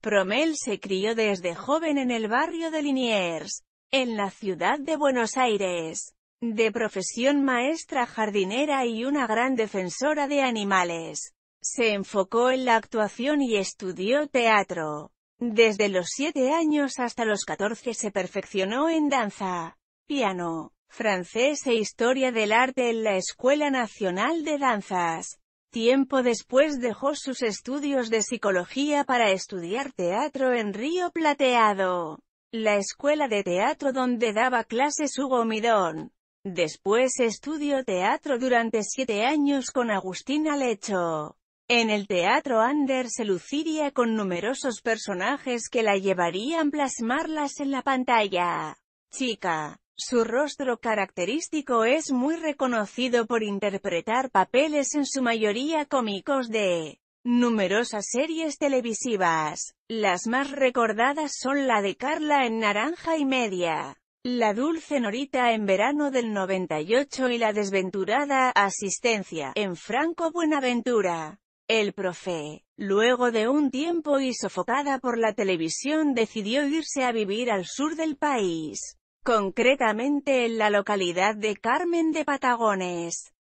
Promel se crió desde joven en el barrio de Liniers, en la ciudad de Buenos Aires. De profesión maestra jardinera y una gran defensora de animales. Se enfocó en la actuación y estudió teatro. Desde los siete años hasta los 14 se perfeccionó en danza, piano, francés e historia del arte en la Escuela Nacional de Danzas. Tiempo después dejó sus estudios de psicología para estudiar teatro en Río Plateado, la escuela de teatro donde daba clases Hugo Midón. Después estudió teatro durante siete años con Agustín Alecho. En el teatro Anders se luciría con numerosos personajes que la llevarían plasmarlas en la pantalla. Chica, su rostro característico es muy reconocido por interpretar papeles en su mayoría cómicos de numerosas series televisivas. Las más recordadas son la de Carla en Naranja y Media, la Dulce Norita en Verano del 98 y la desventurada Asistencia en Franco Buenaventura. El profe, luego de un tiempo y sofocada por la televisión decidió irse a vivir al sur del país concretamente en la localidad de Carmen de Patagones.